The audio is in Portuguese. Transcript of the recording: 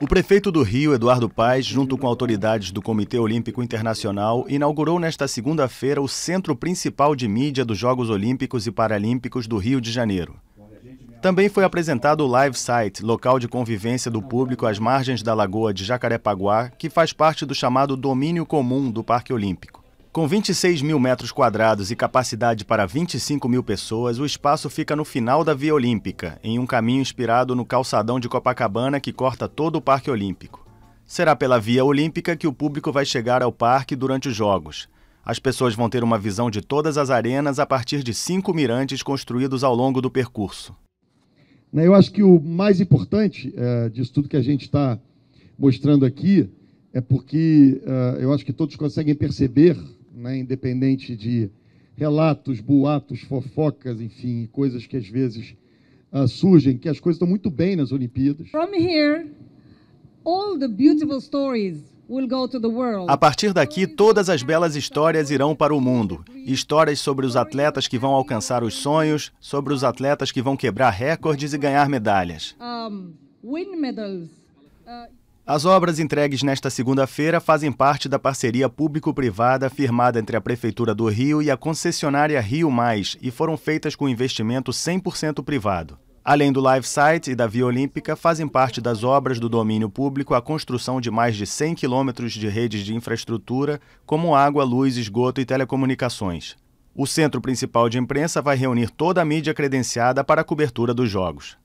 O prefeito do Rio, Eduardo Paes, junto com autoridades do Comitê Olímpico Internacional, inaugurou nesta segunda-feira o Centro Principal de Mídia dos Jogos Olímpicos e Paralímpicos do Rio de Janeiro. Também foi apresentado o Live Site, local de convivência do público às margens da Lagoa de Jacarepaguá, que faz parte do chamado domínio comum do Parque Olímpico. Com 26 mil metros quadrados e capacidade para 25 mil pessoas, o espaço fica no final da Via Olímpica, em um caminho inspirado no calçadão de Copacabana que corta todo o Parque Olímpico. Será pela Via Olímpica que o público vai chegar ao parque durante os Jogos. As pessoas vão ter uma visão de todas as arenas a partir de cinco mirantes construídos ao longo do percurso. Né, eu acho que o mais importante é, disso tudo que a gente está mostrando aqui é porque é, eu acho que todos conseguem perceber né, independente de relatos, boatos, fofocas, enfim, coisas que às vezes uh, surgem, que as coisas estão muito bem nas Olimpíadas. From here, all the beautiful stories a partir daqui, todas as belas histórias irão para o mundo. Histórias sobre os atletas que vão alcançar os sonhos, sobre os atletas que vão quebrar recordes e ganhar medalhas. Um, as obras entregues nesta segunda-feira fazem parte da parceria público-privada firmada entre a Prefeitura do Rio e a concessionária Rio Mais e foram feitas com investimento 100% privado. Além do Live Site e da Via Olímpica, fazem parte das obras do domínio público a construção de mais de 100 quilômetros de redes de infraestrutura, como água, luz, esgoto e telecomunicações. O Centro Principal de Imprensa vai reunir toda a mídia credenciada para a cobertura dos Jogos.